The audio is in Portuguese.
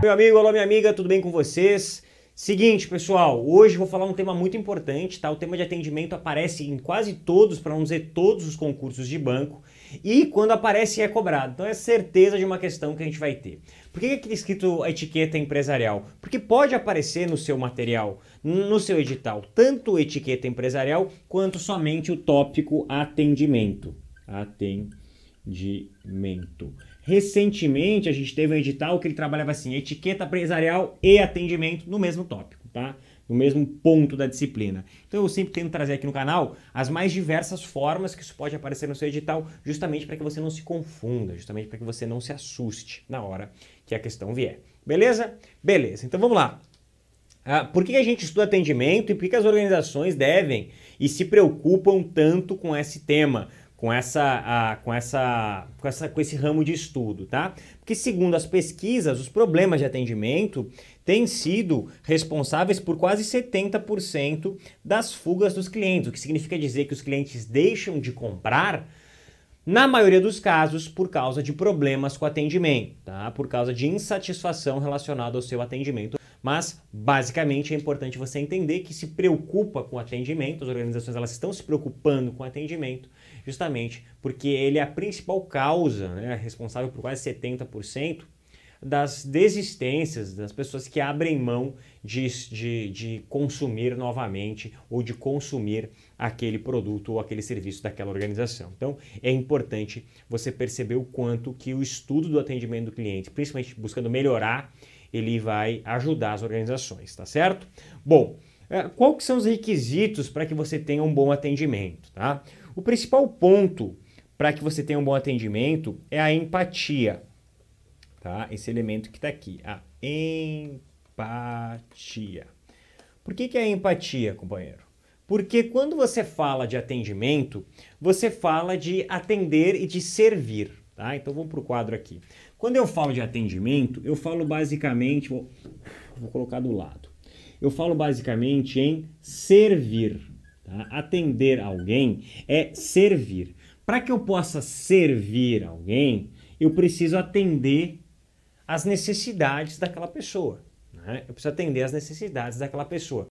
Meu amigo, alô minha amiga, tudo bem com vocês? Seguinte, pessoal, hoje vou falar um tema muito importante, tá? O tema de atendimento aparece em quase todos, para não dizer todos os concursos de banco, e quando aparece é cobrado. Então é certeza de uma questão que a gente vai ter. Por que é que escrito a etiqueta empresarial? Porque pode aparecer no seu material, no seu edital, tanto etiqueta empresarial quanto somente o tópico atendimento. Atendimento atendimento. Recentemente a gente teve um edital que ele trabalhava assim, etiqueta empresarial e atendimento no mesmo tópico, tá? No mesmo ponto da disciplina. Então eu sempre tento trazer aqui no canal as mais diversas formas que isso pode aparecer no seu edital, justamente para que você não se confunda, justamente para que você não se assuste na hora que a questão vier. Beleza? Beleza. Então vamos lá. Ah, por que a gente estuda atendimento e por que as organizações devem e se preocupam tanto com esse tema? com essa, a, com essa, com essa, com esse ramo de estudo, tá? Porque segundo as pesquisas, os problemas de atendimento têm sido responsáveis por quase 70% das fugas dos clientes, o que significa dizer que os clientes deixam de comprar na maioria dos casos, por causa de problemas com atendimento, tá? por causa de insatisfação relacionada ao seu atendimento. Mas, basicamente, é importante você entender que se preocupa com atendimento, as organizações elas estão se preocupando com atendimento, justamente porque ele é a principal causa, né, é responsável por quase 70% das desistências das pessoas que abrem mão de, de, de consumir novamente ou de consumir aquele produto ou aquele serviço daquela organização. Então, é importante você perceber o quanto que o estudo do atendimento do cliente, principalmente buscando melhorar ele vai ajudar as organizações, tá certo? Bom, é, quais são os requisitos para que você tenha um bom atendimento, tá? O principal ponto para que você tenha um bom atendimento é a empatia, tá? Esse elemento que está aqui, a empatia. Por que, que é empatia, companheiro? Porque quando você fala de atendimento, você fala de atender e de servir, tá? Então vamos para o quadro aqui. Quando eu falo de atendimento, eu falo basicamente, vou, vou colocar do lado, eu falo basicamente em servir. Tá? Atender alguém é servir. Para que eu possa servir alguém, eu preciso atender as necessidades daquela pessoa. Né? Eu preciso atender as necessidades daquela pessoa.